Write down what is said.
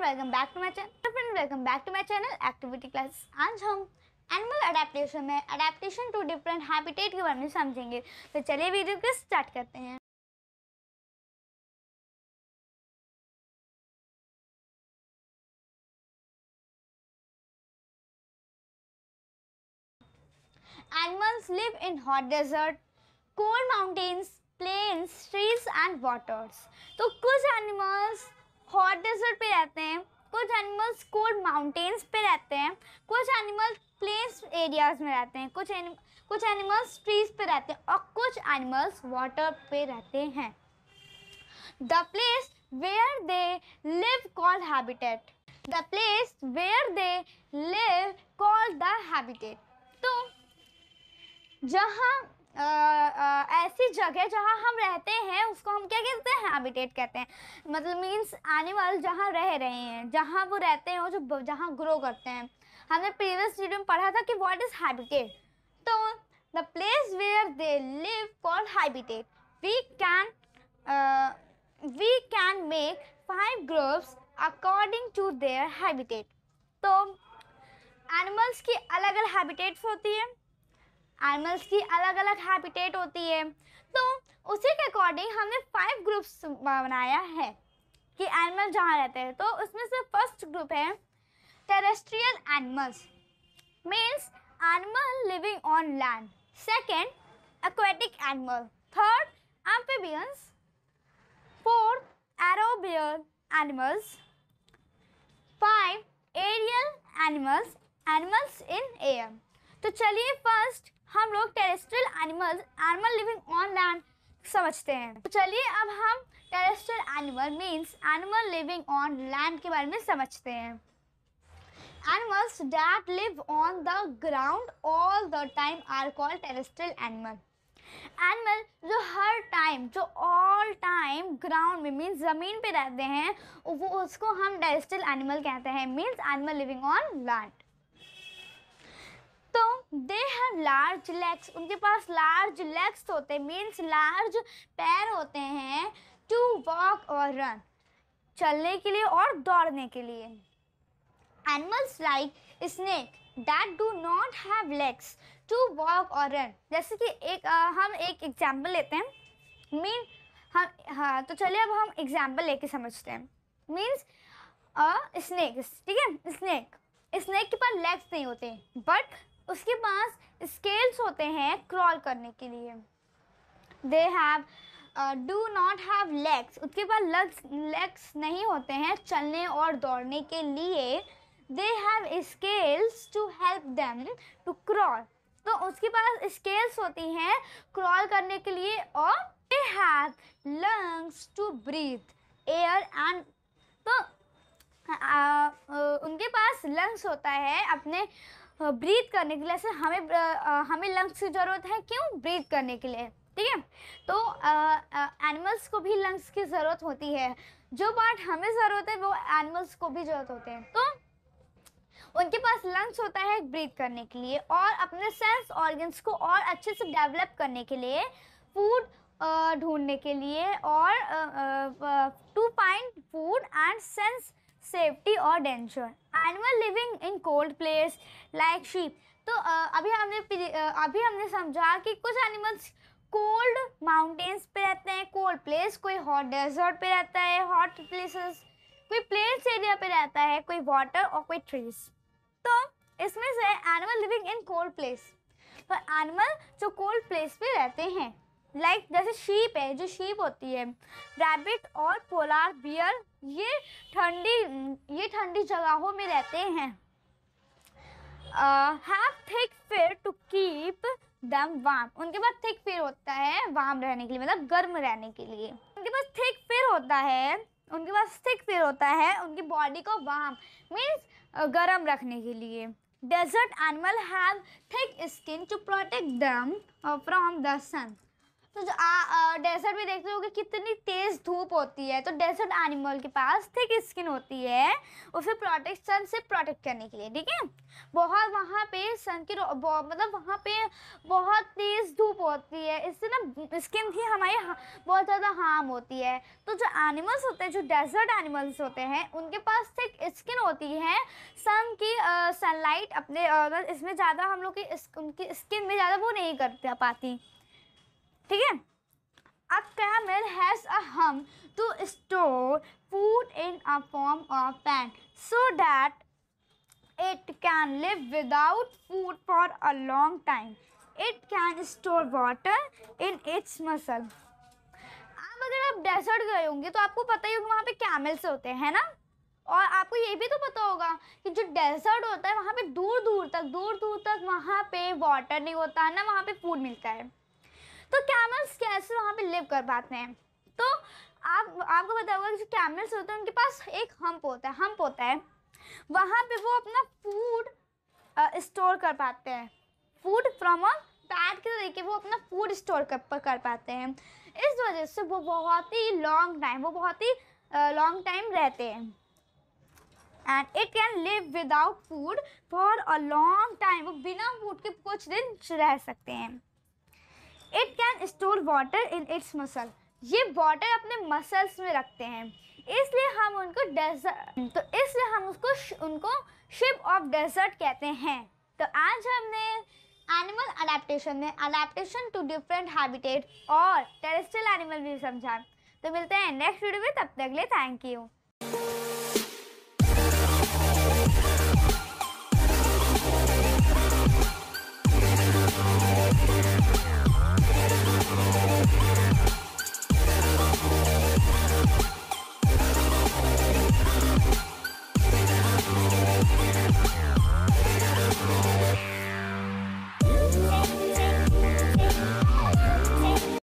Friend welcome back to my channel friend welcome back to my channel activity class आज हम animal adaptation में adaptation to different habitat के बारे में समझेंगे तो चलिए वीडियो को स्टार्ट करते हैं animals live in hot desert cold mountains plains trees and waters तो कुछ एनिमल्स हॉट डेजर्ट पे रहते हैं कुछ एनिमल्स कोल्ड माउंटेन्स पे रहते हैं कुछ एनिमल्स प्लेन्स एरियाज में रहते हैं कुछ कुछ एनिमल्स ट्रीज पे रहते हैं और कुछ एनिमल्स वाटर पे रहते हैं the place where they live called habitat the place where they live called the habitat तो जहाँ ऐसी जगह जहाँ हम रहते हैं उसको हम क्या कहते हैं हैबिटेट कहते हैं मतलब मीन्स एनिमल जहाँ रह रहे हैं जहाँ वो रहते हैं और जो जहाँ ग्रो करते हैं हमने प्रीवियस वीडियो में पढ़ा था कि व्हाट इज़ हैबिटेट तो the place where they live call habitat we can we can make five groups according to their habitat तो एनिमल्स की अलग अलग हैबिटेट्स होती है एनिमल्स की अलग अलग हैबिटेट होती है तो उसी के अकॉर्डिंग हमने फाइव ग्रुप्स बनाया है कि एनिमल जहाँ रहते हैं तो उसमें से फर्स्ट ग्रुप है terrestrial animals means animal living on land second aquatic animal third amphibians fourth arboreal animals five aerial animals animals in air तो चलिए फर्स्ट हम लोग terrestrial animals animal living on land समझते हैं तो चलिए अब हम terrestrial animal means animal living on land के बारे में समझते हैं animals that live on the ground all the time are called terrestrial animal animal जो हर टाइम जो ऑल टाइम ग्राउंड में मीन्स ज़मीन पे रहते हैं वो उसको हम टेरेस्ट्रियल एनिमल कहते हैं means animal living on land they have large legs उनके पास लार्ज लेग्स होते हैं मीन्स लार्ज पैर होते हैं टू वॉक और रन चलने के लिए और दौड़ने के लिए animals like snake that do not have legs to walk और रन जैसे कि एक आ, हम एक एग्जाम्पल लेते हैं मीन हम हाँ तो चलिए अब हम एग्जाम्पल लेके समझते हैं मीन्स स्नेक ठीक है स्नेक स्नेक के पास लेग्स नहीं होते बट उसके पास स्केल्स होते हैं क्रॉल करने के लिए they have do not have legs उसके पास लग्स लेग्स नहीं होते हैं चलने और दौड़ने के लिए they have scales to help them to crawl तो उसके पास स्केल्स होती हैं क्रॉल करने के लिए और they have lungs to breathe air and तो आ, uh, आ, uh, उनके पास लंग्स होता है अपने ब्रीथ करने के लिए ऐसे हमें हमें लंग्स की ज़रूरत है क्यों ब्रीथ करने के लिए ठीक है तो एनिमल्स को भी लंग्स की ज़रूरत होती है जो पार्ट हमें ज़रूरत है वो एनिमल्स को भी ज़रूरत होते हैं तो उनके पास लंग्स होता है ब्रीथ करने के लिए और अपने सेंस ऑर्गन्स को और अच्छे से डेवलप करने के लिए फूड ढूंढने के लिए और to find food and sense safety और danger animal living in cold place like sheep तो अभी हमने अभी हमने समझा कि कुछ एनिमल्स कोल्ड माउंटेन्स पे रहते हैं कोल्ड प्लेस कोई हॉट डेजर्ट पे रहता है हॉट प्लेसेस कोई प्लेन्स एरिया पे रहता है कोई वाटर और कोई ट्रीज तो इसमें से animal living in cold place पर एनिमल जो कोल्ड प्लेस पे रहते हैं लाइक जैसे शीप है जो शीप होती है रैबिट और पोलार बियर ये ठंडी ये ठंडी जगहों में रहते हैं have thick fur to keep them warm उनके पास थिक फेयर होता है वाम रहने के लिए मतलब गर्म रहने के लिए उनके पास थिक फेयर होता है उनके पास थिक फेयर होता है उनकी बॉडी को वाम मीन्स गर्म रखने के लिए desert animal have thick skin to protect them from the sun तो जो आ, आ, डेजर्ट में देखते हो कि कितनी तेज़ धूप होती है तो डेजर्ट एनिमल के पास थिक स्किन होती है उसे प्रोटेक्ट सन से प्रोटेक्ट करने के लिए ठीक है बहुत वहाँ पे सन की मतलब वहाँ पे बहुत तेज़ धूप होती है इससे ना स्किन की हमारी बहुत ज़्यादा हार्म होती है तो जो एनिमल्स होते हैं जो डेजर्ट एनिमल्स होते हैं उनके पास थिक स्किन होती है सन की सनलाइट अपने मतलब इसमें ज़्यादा हम लोग की उनकी स्किन में ज़्यादा वो नहीं कर पाती ठीक है अब camel has a hump to store food in a form of pan so that it can live without food for a long time it can store water in its muscle अब अगर आप डेजर्ट गए होंगे तो आपको पता ही होगा वहाँ पे कैमल्स होते हैं ना और आपको ये भी तो पता होगा कि जो डेजर्ट होता है वहाँ पे दूर दूर तक दूर दूर तक वहाँ पे वाटर नहीं होता ना वहाँ पे फूड मिलता है तो कैमल्स कैसे वहाँ पे लिव कर पाते हैं तो आप आपको पता होगा जो कैमल्स होते हैं उनके पास एक हम्प होता है हम्प होता है वहाँ पे वो अपना फूड स्टोर कर पाते हैं फूड फ्रॉम अ पैड के तरीके वो अपना फूड स्टोर कर कर पाते हैं इस वजह से वो बहुत ही लॉन्ग टाइम वो बहुत ही लॉन्ग टाइम रहते हैं and it can live without food for a long time वो बिना फूड के कुछ दिन रह सकते हैं it can store water in its muscle ये वाटर अपने मसल्स में रखते हैं इसलिए हम उनको डेजर्ट तो इसलिए हम उसको उनको शिप ऑफ डेजर्ट कहते हैं तो आज हमने एनिमल अडेप्टेशन में अडेप्टेशन टू डिफरेंट हैबिटेट और टेरेस्ट्रियल एनिमल भी समझा तो मिलते हैं नेक्स्ट वीडियो में तब तक ले थैंक यू Yeah. Oh,